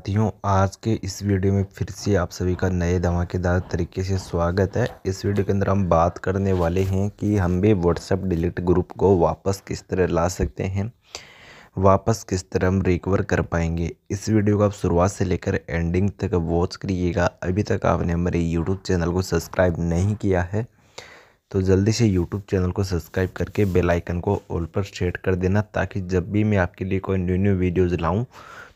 साथियों आज के इस वीडियो में फिर से आप सभी का नए धमाकेदार तरीके से स्वागत है इस वीडियो के अंदर हम बात करने वाले हैं कि हम भी व्हाट्सएप डिलीट ग्रुप को वापस किस तरह ला सकते हैं वापस किस तरह हम रिकवर कर पाएंगे इस वीडियो को आप शुरुआत से लेकर एंडिंग तक वॉच करिएगा अभी तक आपने हमारे यूट्यूब चैनल को सब्सक्राइब नहीं किया है तो जल्दी से यूट्यूब चैनल को सब्सक्राइब करके बेल आइकन को ऑल पर सेट कर देना ताकि जब भी मैं आपके लिए कोई न्यू न्यू वीडियोज़ लाऊँ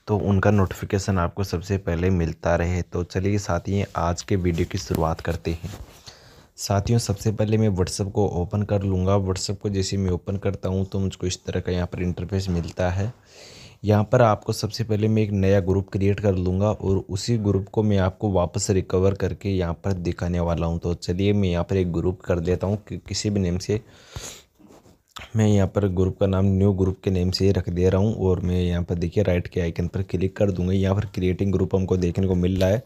तो उनका नोटिफिकेशन आपको सबसे पहले मिलता रहे तो चलिए साथियों आज के वीडियो की शुरुआत करते हैं साथियों सबसे पहले मैं व्हाट्सअप को ओपन कर लूँगा व्हाट्सअप को जैसे मैं ओपन करता हूँ तो मुझको इस तरह का यहाँ पर इंटरफेस मिलता है यहाँ पर आपको सबसे पहले मैं एक नया ग्रुप क्रिएट कर लूँगा और उसी ग्रुप को मैं आपको वापस रिकवर करके यहाँ पर दिखाने वाला हूँ तो चलिए मैं यहाँ पर एक ग्रुप कर देता हूँ कि किसी भी नेम से मैं यहाँ पर ग्रुप का नाम न्यू ग्रुप के नेम से रख दे रहा हूँ और मैं यहाँ पर देखिए राइट के आइकन पर क्लिक कर दूँगा यहाँ पर क्रिएटिंग ग्रुप हमको देखने को मिल रहा है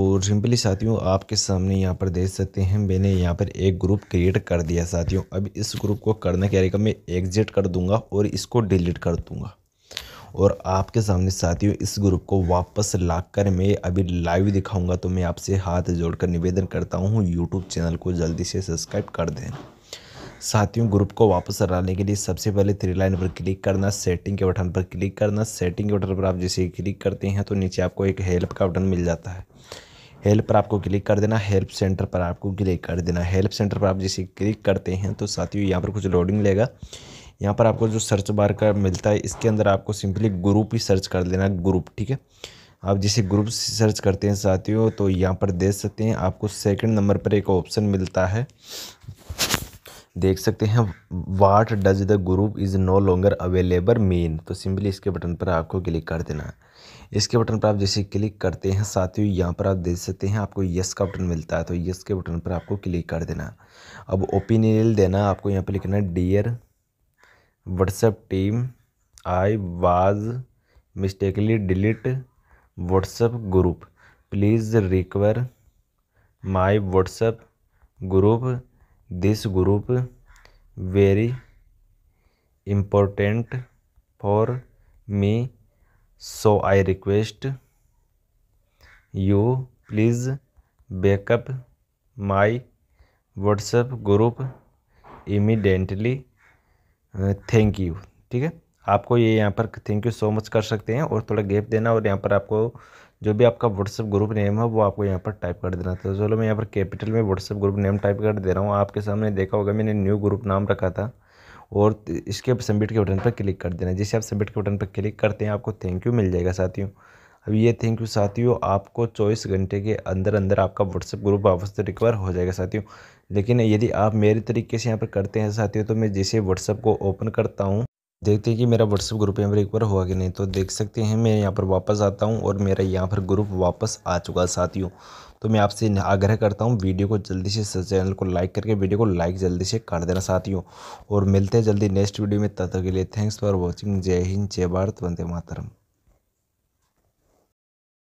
और सिंपली साथियों आपके सामने यहाँ पर देख सकते हैं मैंने यहाँ पर एक ग्रुप क्रिएट कर दिया साथियों अब इस ग्रुप को करना क्या रहेगा मैं एग्जिट कर दूँगा और इसको डिलीट कर दूँगा और आपके सामने साथियों इस ग्रुप को वापस लाकर मैं अभी लाइव दिखाऊंगा तो मैं आपसे हाथ जोड़कर निवेदन करता हूँ यूट्यूब चैनल को जल्दी से सब्सक्राइब कर दें साथियों ग्रुप को वापस हराने के लिए सबसे पहले थ्री लाइन पर क्लिक करना सेटिंग के बटन पर क्लिक करना सेटिंग के बटन पर आप जैसे ही क्लिक करते हैं तो नीचे आपको एक हेल्प का बटन मिल जाता है हेल्प पर आपको क्लिक कर देना हेल्प सेंटर पर आपको क्लिक कर देना हेल्प सेंटर पर आप जैसे क्लिक करते हैं तो साथियों यहाँ पर कुछ लोडिंग लेगा यहाँ पर आपको जो सर्च बार का मिलता है इसके अंदर आपको सिंपली ग्रुप ही सर्च कर लेना ग्रुप ठीक है आप जैसे ग्रुप सर्च करते हैं साथियों तो यहाँ पर देख सकते हैं आपको सेकंड नंबर पर एक ऑप्शन मिलता है देख सकते हैं what does the group is no longer available मेन तो सिंपली इसके बटन पर आपको क्लिक कर देना है इसके बटन पर आप जैसे क्लिक करते हैं साथ ही यहाँ पर आप देख सकते हैं आपको यस का बटन मिलता है तो यस के बटन पर आपको क्लिक कर देना अब ओपिनियल देना आपको यहाँ पर लिखना है dear WhatsApp team I was mistakenly delete WhatsApp group please recover my WhatsApp group this group very important for me so I request you please backup my WhatsApp group immediately thank you ठीक है आपको ये यहाँ पर thank you so much कर सकते हैं और थोड़ा गैप देना और यहाँ पर आपको जो भी आपका व्हाट्सअप ग्रुप नेम है वो आपको यहाँ पर टाइप कर देना था तो चलो मैं यहाँ पर कैपिटल में व्हाट्सअप ग्रुप नेम टाइप कर दे रहा हूँ आपके सामने देखा होगा मैंने न्यू ग्रुप नाम रखा था और इसके सबमिट के बटन पर क्लिक कर देना जैसे आप सबमिट के बटन पर क्लिक करते हैं आपको थैंक यू मिल जाएगा साथियों अब ये थैंक यू साथियों आपको चौबीस घंटे के अंदर अंदर आपका व्हाट्सअप ग्रुप वापस रिकवर हो जाएगा साथियों लेकिन यदि आप मेरे तरीके से यहाँ पर करते हैं साथियों तो मैं जैसे व्हाट्सअप को ओपन करता हूँ देखते हैं कि मेरा व्हाट्सअप ग्रुप यहाँ पर एक बार हुआ कि नहीं तो देख सकते हैं मैं यहाँ पर वापस आता हूँ और मेरा यहाँ पर ग्रुप वापस आ चुका है साथियों तो मैं आपसे आग्रह करता हूँ वीडियो को जल्दी से चैनल को लाइक करके वीडियो को लाइक जल्दी से कर देना साथियों और मिलते हैं जल्दी नेक्स्ट वीडियो में तब तक के लिए थैंक्स फॉर वॉचिंग जय हिंद जय भारत वंदे मातरम